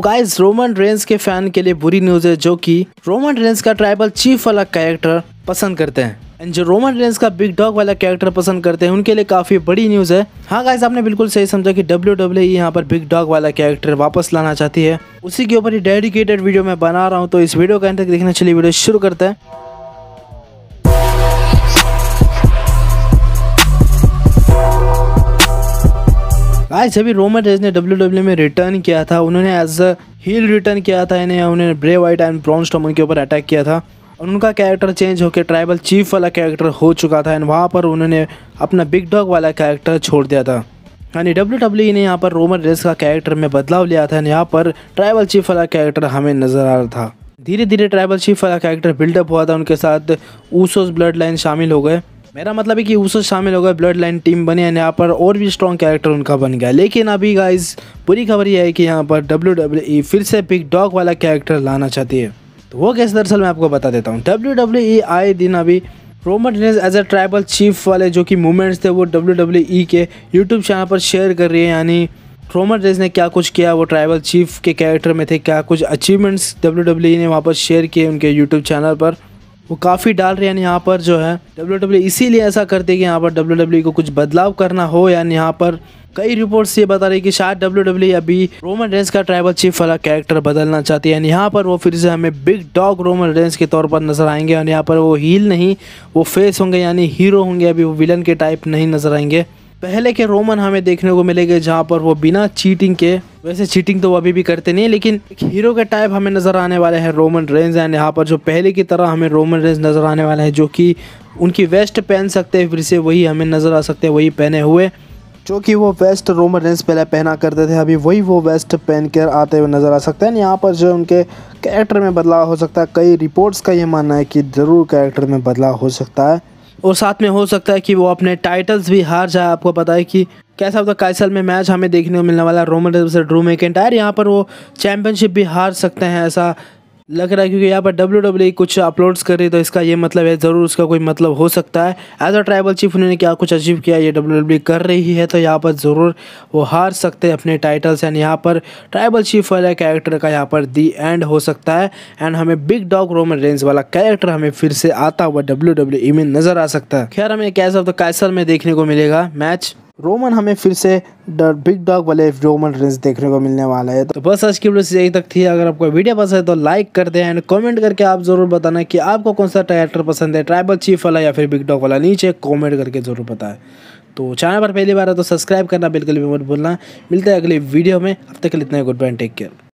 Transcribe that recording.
तो guys Roman Reigns के fan के लिए बुरी न्यूज है जो कि रोमन रेंस का ट्राइबल चीफ वाला कैरेक्टर पसंद करते हैं एंड जो रोमन रेंस का बिग डॉग वाला कैरेक्टर पसंद करते हैं उनके लिए काफी बड़ी न्यूज है हाँ गाइज आपने बिल्कुल सही समझा कि डब्ल्यू डब्ल्यू e यहाँ पर बिग डॉग वाला कैरेक्टर वापस लाना चाहती है उसी के ऊपर ही डेडिकेटेड वीडियो मैं बना रहा हूँ तो इस वीडियो का अंत तक देखना चलिए वीडियो शुरू करते हैं गाइस अभी रोमन रेज ने डब्ल्यू e में रिटर्न किया था उन्होंने एज अ हील रिटर्न किया था इन्हें उन्होंने ब्रे वाइट एंड ब्राउन स्टॉमन के ऊपर अटैक किया था और उनका कैरेक्टर चेंज होकर ट्राइबल चीफ वाला कैरेक्टर हो चुका था एंड वहाँ पर उन्होंने अपना बिग डॉग वाला कैरेक्टर छोड़ दिया था यानी डब्ल्यू डब्ल्यू e ने यहाँ पर रोमन रेस का कैरेक्टर में बदलाव लिया था यहाँ पर ट्राइबल चीफ वाला कैरेक्टर हमें नज़र आ रहा था धीरे धीरे ट्राइबल चीफ वाला कैरेक्टर बिल्डअप हुआ था उनके साथ ऊसोस ब्लड लाइन शामिल हो गए मेरा मतलब है कि उससे शामिल हो गए ब्लड लाइन टीम बने एंड यहाँ पर और भी स्ट्रॉन्ग कैरेक्टर उनका बन गया लेकिन अभी गाइज बुरी खबर यह है कि यहाँ पर डब्ल्यू डब्ल्यू e फिर से पिक डॉग वाला कैरेक्टर लाना चाहती है तो वो कैसे दरअसल मैं आपको बता देता हूँ डब्ल्यू e आए दिन अभी Roman Reigns as a tribal chief वाले जो कि मूवमेंट्स थे वो डब्ल्यू e के यूट्यूब चैनल पर शेयर कर रही है यानी रोमन रेज ने क्या कुछ किया वो ट्राइबल चीफ के कैरेक्टर में थे क्या कुछ अचीवमेंट्स डब्ल्यू ने वहाँ पर शेयर किए उनके यूट्यूब चैनल पर वो काफ़ी डाल रहे हैं यहाँ पर जो है डब्ल्यू डब्ल्यू e इसीलिए ऐसा करते कि यहाँ पर डब्ल्यू डब्ल्यू e को कुछ बदलाव करना हो यानी यहाँ पर कई रिपोर्ट्स ये बता रही कि शायद डब्ल्यू डब्ल्यू e अभी रोमन रेंस का ट्राइबल चीफ वाला कैरेक्टर बदलना चाहती है यानी यहाँ पर वो फिर से हमें बिग डॉग रोमन रेंस के तौर पर नजर आएंगे और यहाँ पर वो हील नहीं वो फेस होंगे यानी हीरो होंगे अभी वो विलन के टाइप नहीं नजर आएंगे पहले के रोमन हमें देखने को मिलेंगे जहाँ पर वो बिना चीटिंग के वैसे चीटिंग तो वो अभी भी करते नहीं लेकिन एक हीरो का टाइप हमें नज़र आने वाले हैं रोमन रेंज एंड यहाँ पर जो पहले की तरह हमें रोमन रेंज नज़र आने वाले हैं जो कि उनकी वेस्ट पहन सकते हैं फिर से वही हमें नज़र आ सकते हैं वही पहने हुए जो कि वो वेस्ट रोमन रेंस पहले पहना करते थे अभी वही वो वेस्ट पहन कर आते हुए नज़र आ सकते हैं यहाँ पर जो उनके कैरेक्टर में बदलाव हो सकता है कई रिपोर्ट्स का ये मानना है कि ज़रूर कैरेक्टर में बदलाव हो सकता है और साथ में हो सकता है कि वो अपने टाइटल्स भी हार जाए आपको पता है कि कैसा होता कैसल में मैच हमें देखने को मिलने वाला रोमन ड्रू मैकेंटायर यहाँ पर वो चैंपियनशिप भी हार सकते हैं ऐसा लग रहा है क्योंकि यहाँ पर डब्ल्यू डब्ल्यू e कुछ अपलोड्स कर रही तो इसका ये मतलब है ज़रूर उसका कोई मतलब हो सकता है एज अ ट्राइबल चीफ उन्होंने क्या कुछ अचीव किया ये डब्ल्यू डब्ल्यू e कर रही है तो यहाँ पर ज़रूर वो हार सकते हैं अपने टाइटल्स एंड यहाँ पर ट्राइबल चीफ वाला कैरेक्टर का यहाँ पर दी एंड हो सकता है एंड हमें बिग डॉग रोमन रेंज वाला कैरेक्टर हमें फिर से आता हुआ डब्ल्यू डब्ल्यू e में नज़र आ सकता है खैर हमें कैसा तो कैसर में देखने को मिलेगा मैच रोमन हमें फिर से बिग डॉग वाले रोमन रेंस देखने को मिलने वाला है तो बस आज की वीडियो से यही तक थी अगर आपको वीडियो पसंद है तो लाइक कर दे एंड कमेंट करके आप जरूर बताना कि आपको कौन सा ट्रैक्टर पसंद है ट्राइबल चीफ वाला या फिर बिग डॉग वाला नीचे कमेंट करके जरूर बताए तो चैनल पर पहली बार है तो सब्सक्राइब करना बिल्कुल भी मत भूलना मिलता है अगली वीडियो में अब तक के इतना गुड बाय टेक केयर